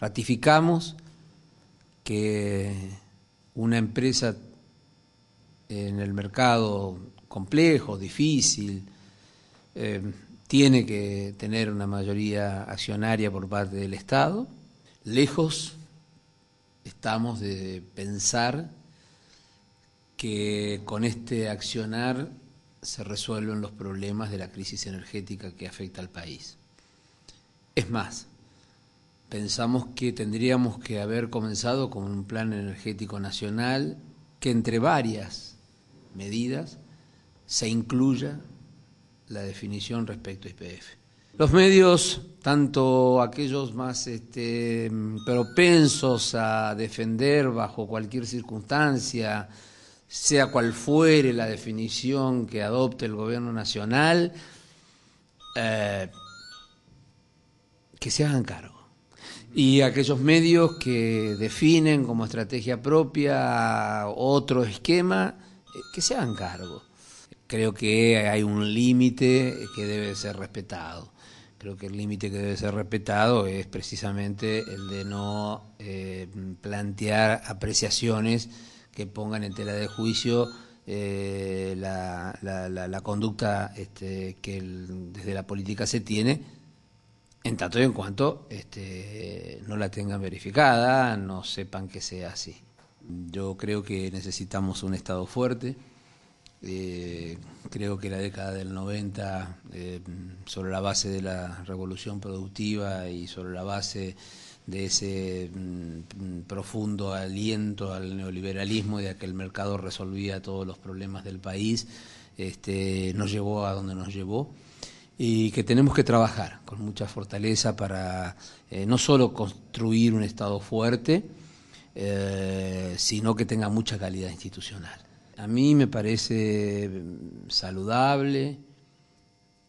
Ratificamos que una empresa en el mercado complejo, difícil, eh, tiene que tener una mayoría accionaria por parte del Estado. Lejos estamos de pensar que con este accionar se resuelven los problemas de la crisis energética que afecta al país. Es más, pensamos que tendríamos que haber comenzado con un plan energético nacional que entre varias medidas se incluya la definición respecto a IPF. Los medios, tanto aquellos más este, propensos a defender bajo cualquier circunstancia, sea cual fuere la definición que adopte el gobierno nacional, eh, que se hagan cargo. Y aquellos medios que definen como estrategia propia otro esquema, eh, que se hagan cargo. Creo que hay un límite que debe ser respetado. Creo que el límite que debe ser respetado es precisamente el de no eh, plantear apreciaciones que pongan en tela de juicio eh, la, conducta este, que desde la política se tiene en tanto y en cuanto este, no la tengan verificada, no sepan que sea así. Yo creo que necesitamos un Estado fuerte. Eh, creo que la década del 90, eh, sobre la base de la revolución productiva y sobre la base de ese mm, profundo aliento al neoliberalismo y a que el mercado resolvía todos los problemas del país, este, nos llevó a donde nos llevó y que tenemos que trabajar con mucha fortaleza para eh, no solo construir un Estado fuerte, eh, sino que tenga mucha calidad institucional. A mí me parece saludable,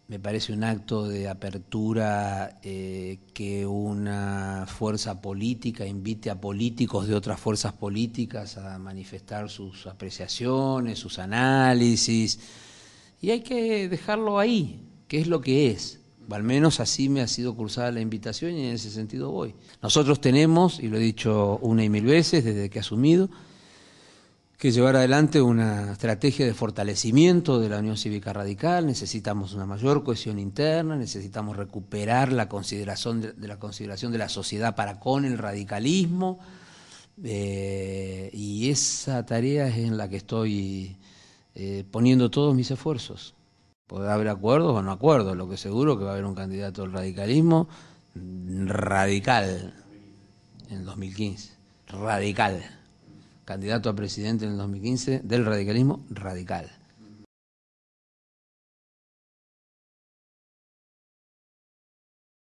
me parece un acto de apertura eh, que una fuerza política invite a políticos de otras fuerzas políticas a manifestar sus apreciaciones, sus análisis, y hay que dejarlo ahí, Qué es lo que es. Al menos así me ha sido cursada la invitación y en ese sentido voy. Nosotros tenemos, y lo he dicho una y mil veces desde que he asumido, que llevar adelante una estrategia de fortalecimiento de la Unión Cívica Radical, necesitamos una mayor cohesión interna, necesitamos recuperar la consideración de, la, consideración de la sociedad para con el radicalismo, eh, y esa tarea es en la que estoy eh, poniendo todos mis esfuerzos a haber acuerdos o no acuerdos, lo que seguro que va a haber un candidato al radicalismo radical en 2015. Radical. Candidato a presidente en el 2015 del radicalismo radical.